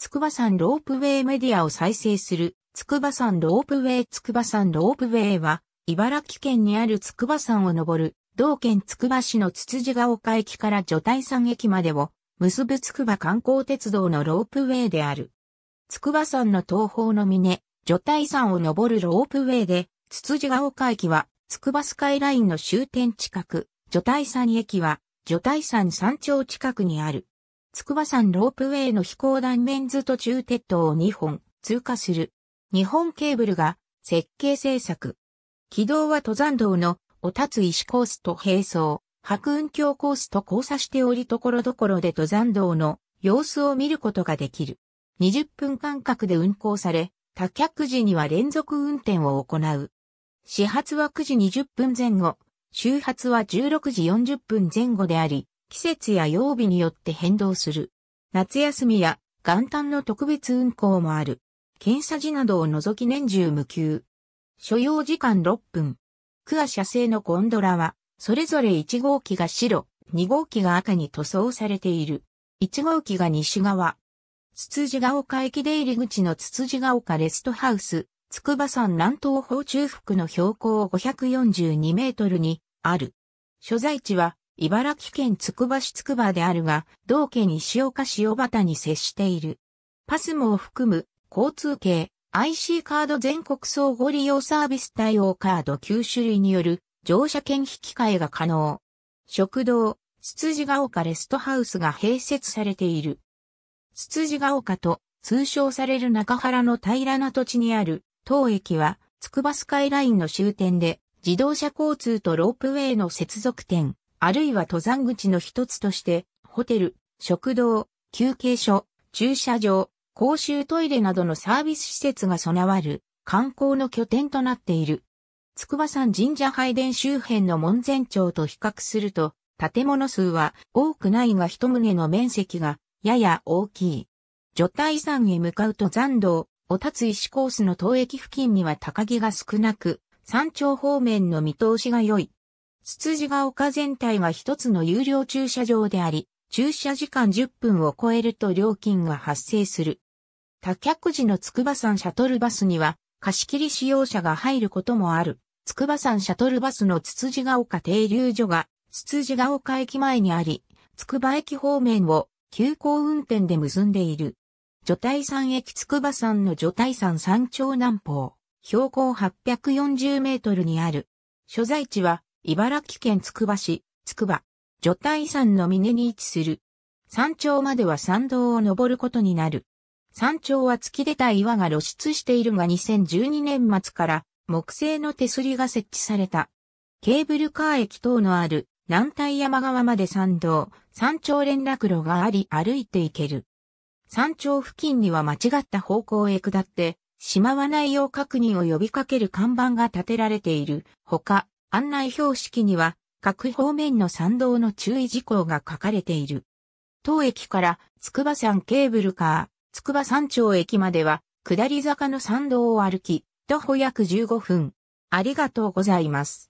筑波山ロープウェイメディアを再生する、筑波山ロープウェイ筑波山ロープウェイは、茨城県にある筑波山を登る、同県筑波市のつつじが丘駅から除体山駅までを、結ぶ筑波観光鉄道のロープウェイである。筑波山の東方の峰、除体山を登るロープウェイで、つつじが丘駅は、筑波スカイラインの終点近く、除体山駅は、除体山山頂近くにある。筑波山ロープウェイの飛行断面図途中鉄塔を2本通過する。日本ケーブルが設計制作。軌道は登山道のお立つ石コースと並走、白雲橋コースと交差しておりところどころで登山道の様子を見ることができる。20分間隔で運行され、多脚時には連続運転を行う。始発は9時20分前後、周発は16時40分前後であり、季節や曜日によって変動する。夏休みや元旦の特別運行もある。検査時などを除き年中無休。所要時間6分。クア社製のゴンドラは、それぞれ1号機が白、2号機が赤に塗装されている。1号機が西側。つつじが丘駅出入り口のつつじが丘レストハウス、筑波山南東方中腹の標高542メートルにある。所在地は茨城県つくば市つくばであるが、同家西岡市小畑に接している。パスモを含む、交通系、IC カード全国総合利用サービス対応カード9種類による乗車券引き換えが可能。食堂、つつじが丘レストハウスが併設されている。つつじが丘と通称される中原の平らな土地にある当駅は、つくばスカイラインの終点で、自動車交通とロープウェイの接続点、あるいは登山口の一つとして、ホテル、食堂、休憩所、駐車場、公衆トイレなどのサービス施設が備わる観光の拠点となっている。筑波山神社拝殿周辺の門前町と比較すると、建物数は多くないが一棟の面積がやや大きい。除退山へ向かうと山道、お立つ石コースの東駅付近には高木が少なく、山頂方面の見通しが良い。つつじが丘全体が一つの有料駐車場であり、駐車時間10分を超えると料金が発生する。多客時の筑波山シャトルバスには、貸切使用者が入ることもある。筑波山シャトルバスのつつじが丘停留所が、つつじが丘駅前にあり、筑波駅方面を急行運転で結んでいる。除体山駅筑波山の除体山山頂南方、標高840メートルにある。所在地は茨城県つくば市、つくば、女体山の峰に位置する。山頂までは山道を登ることになる。山頂は突き出た岩が露出しているが2012年末から木製の手すりが設置された。ケーブルカー駅等のある南体山側まで山道、山頂連絡路があり歩いて行ける。山頂付近には間違った方向へ下って、しまわないよう確認を呼びかける看板が立てられている。ほか、案内標識には各方面の参道の注意事項が書かれている。当駅から筑波山ケーブルカー、筑波山頂駅までは下り坂の参道を歩き、徒歩約15分。ありがとうございます。